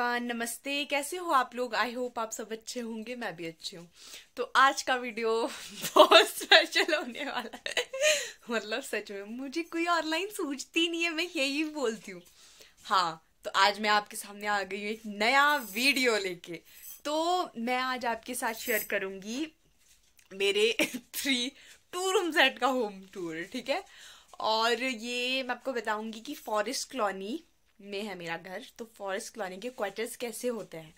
everyone नमस्ते कैसे हो आप लोग आई होप आप सब अच्छे होंगे मैं भी अच्छी हूँ तो आज का वीडियो बहुत स्पेशल होने वाला है मतलब सच में मुझे कोई और लाइन सूझती नहीं है मैं यही बोलती हूँ हाँ तो आज मैं आपके सामने आ गई हूँ एक नया वीडियो लेके तो मैं आज आपके साथ शेयर करूंगी मेरे थ्री टू रूम सेट का होम टूर ठीक है और ये मैं आपको बताऊंगी कि फॉरेस्ट कॉलोनी में है मेरा घर तो फॉरेस्ट कॉलोनी के क्वार्टर्स कैसे होते हैं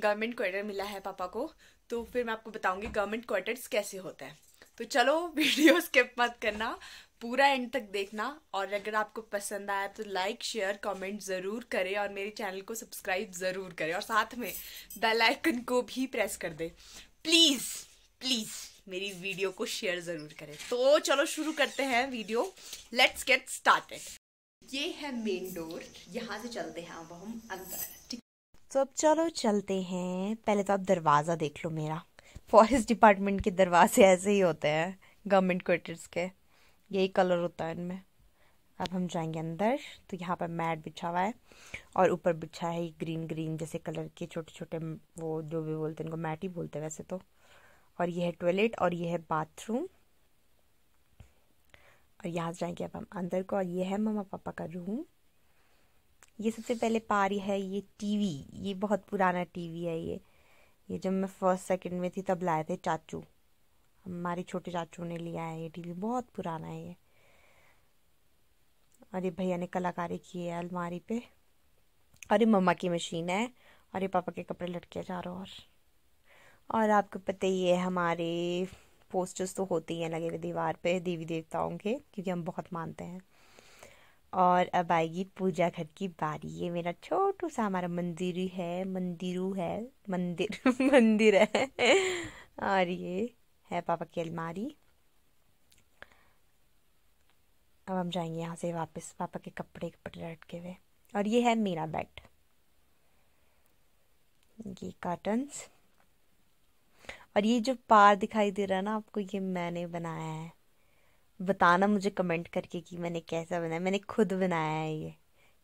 गवर्नमेंट क्वार्टर मिला है पापा को तो फिर मैं आपको बताऊंगी गवर्नमेंट क्वार्टर्स कैसे होते हैं तो चलो वीडियो स्किप मत करना पूरा एंड तक देखना और अगर आपको पसंद आया तो लाइक शेयर कमेंट ज़रूर करें और मेरे चैनल को सब्सक्राइब ज़रूर करें और साथ में बेल आइकन को भी प्रेस कर दें प्लीज़ प्लीज़ मेरी वीडियो को शेयर ज़रूर करें तो चलो शुरू करते हैं वीडियो लेट्स गेट स्टार्टेड ये है मेन डोर यहाँ से चलते हैं अब हम अंदर ठीक तो अब चलो चलते हैं पहले तो आप दरवाज़ा देख लो मेरा फॉरेस्ट डिपार्टमेंट के दरवाजे ऐसे ही होते हैं गवर्नमेंट क्वार्टर्स के यही कलर होता है इनमें अब हम जाएंगे अंदर तो यहाँ पर मैट बिछा हुआ है और ऊपर बिछा है ग्रीन ग्रीन जैसे कलर के छोटे छोटे वो जो भी बोलते हैं इनको मैट ही बोलते हैं वैसे तो और यह है टॉयलेट और यह है बाथरूम और से जाएंगे अब हम अंदर को और ये है मम्मा पापा का रूम ये सबसे पहले पारी है ये टीवी ये बहुत पुराना टीवी है ये ये जब मैं फर्स्ट सेकंड में थी तब लाए थे चाचू हमारे छोटे चाचू ने लिया है ये टीवी बहुत पुराना है ये और ये भैया ने कलाकारी की है अलमारी पे और ये मम्मा की मशीन है और ये पापा के कपड़े लटके जा रहे और और आपको पता ही है हमारे पोस्टर्स तो होते ही हैं लगे हुए दीवार पे देवी देवताओं के क्योंकि हम बहुत मानते हैं और अब आएगी पूजा घर की बारी ये मेरा छोटू सा हमारा मंदिर है मंदिरू है मंदिर मंदिर है और ये है पापा की अलमारी अब हम जाएंगे यहाँ से वापस पापा के कपड़े कपड़े लटके हुए और ये है मेरा बेड ये कार्टन्स और ये जो पार दिखाई दे रहा है ना आपको ये मैंने बनाया है बताना मुझे कमेंट करके कि मैंने कैसा बनाया मैंने खुद बनाया है ये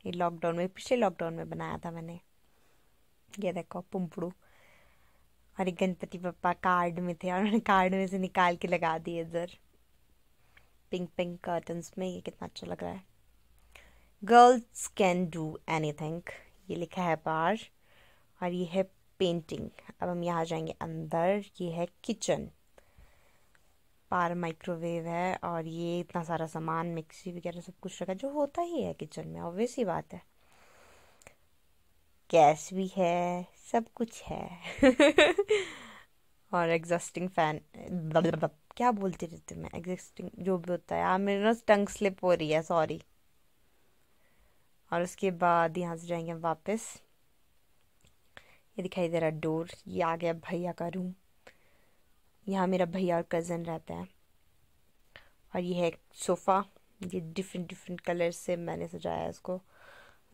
ये लॉकडाउन में पिछले लॉकडाउन में बनाया था मैंने ये देखो पुम्पड़ू और ये गणपति पप्पा कार्ड में थे और उन्होंने कार्ड में से निकाल के लगा दिए इधर पिंक पिंक कर्टन्स में ये कितना अच्छा लग रहा है girls can do anything ये लिखा है बार और ये है पेंटिंग अब हम यहाँ जाएंगे अंदर ये है किचन पार माइक्रोवेव है और ये इतना सारा सामान मिक्सी वगैरह सब कुछ रखा जो होता ही है किचन में ऑब्वियस ही बात है गैस भी है सब कुछ है और एग्जस्टिंग फैन क्या बोलती रहती मैं एग्जस्टिंग जो भी होता है यार हाँ, मेरे ना टंग स्लिप हो रही है सॉरी और उसके बाद यहाँ से जाएंगे हम वापस ये दिखाई दे रहा है डोर ये आ गया भैया का रूम यहाँ मेरा भैया और कज़न रहता है और ये है एक सोफ़ा ये डिफरेंट डिफरेंट कलर से मैंने सजाया इसको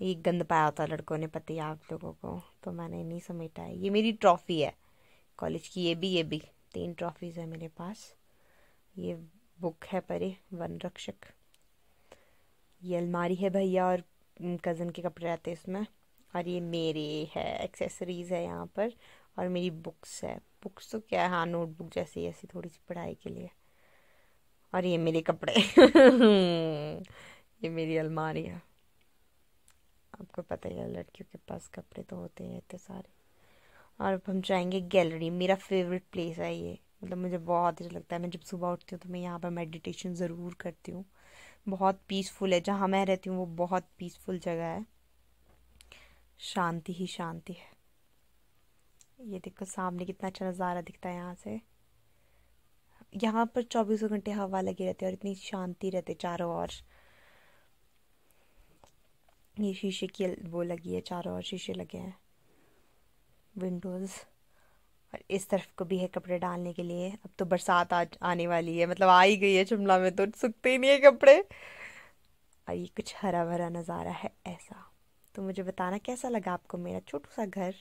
ये गंद पाया होता लड़कों ने पता ही आप लोगों को तो मैंने नहीं समेटा है ये मेरी ट्रॉफ़ी है कॉलेज की ये भी ये भी तीन ट्रॉफीज़ है मेरे पास ये बुक है परे वन रक्षक ये अलमारी है भैया और कज़न के कपड़े रहते हैं इसमें और ये मेरे है एक्सेसरीज़ है यहाँ पर और मेरी बुक्स है बुक्स तो क्या है हाँ नोटबुक जैसी ऐसी थोड़ी सी पढ़ाई के लिए और ये मेरे कपड़े ये मेरी अलमारी है आपको पता ही है लड़कियों के पास कपड़े तो होते हैं इतने सारे और अब हम जाएंगे गैलरी मेरा फेवरेट प्लेस है ये मतलब मुझे बहुत अच्छा लगता है मैं जब सुबह उठती हूँ तो मैं यहाँ पर मेडिटेशन ज़रूर करती हूँ बहुत पीसफुल है जहाँ मैं रहती हूँ वो बहुत पीसफुल जगह है शांति ही शांति है ये देखो सामने कितना अच्छा नज़ारा दिखता है यहाँ से यहाँ पर चौबीसों घंटे हवा लगी रहती है और इतनी शांति रहती है चारों ओर ये शीशे की वो लगी है चारों ओर शीशे लगे हैं विंडोज़ और इस तरफ को भी है कपड़े डालने के लिए अब तो बरसात आज आने वाली है मतलब आ ही गई है शिमला में तो सूखते ही नहीं है कपड़े और ये कुछ हरा भरा नज़ारा है ऐसा तो मुझे बताना कैसा लगा आपको मेरा छोटू सा घर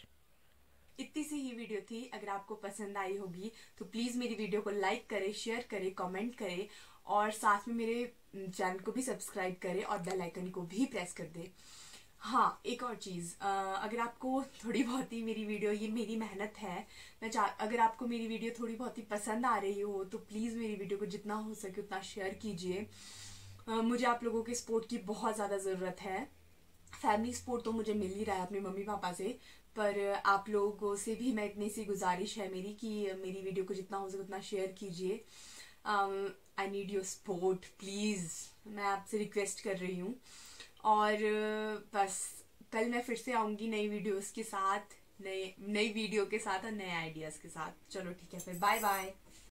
इतनी सी ही वीडियो थी अगर आपको पसंद आई होगी तो प्लीज़ मेरी वीडियो को लाइक करें शेयर करें कमेंट करें और साथ में मेरे चैनल को भी सब्सक्राइब करें और बेल आइकन को भी प्रेस कर दें हाँ एक और चीज़ अगर आपको थोड़ी बहुत ही मेरी वीडियो ये मेरी मेहनत है मैं चाह अगर आपको मेरी वीडियो थोड़ी बहुत ही पसंद आ रही हो तो प्लीज़ मेरी वीडियो को जितना हो सके उतना शेयर कीजिए मुझे आप लोगों के सपोर्ट की बहुत ज़्यादा ज़रूरत है फैमिली सपोर्ट तो मुझे मिल ही रहा है अपने मम्मी पापा से पर आप लोगों से भी मैं इतनी सी गुजारिश है मेरी कि मेरी वीडियो को जितना हो सके उतना शेयर कीजिए I need your support please मैं आपसे रिक्वेस्ट कर रही हूँ और बस कल मैं फिर से आऊँगी नई वीडियोस के साथ नए नई वीडियो के साथ और नए आइडियाज़ के साथ चलो ठीक है फिर बाय बाय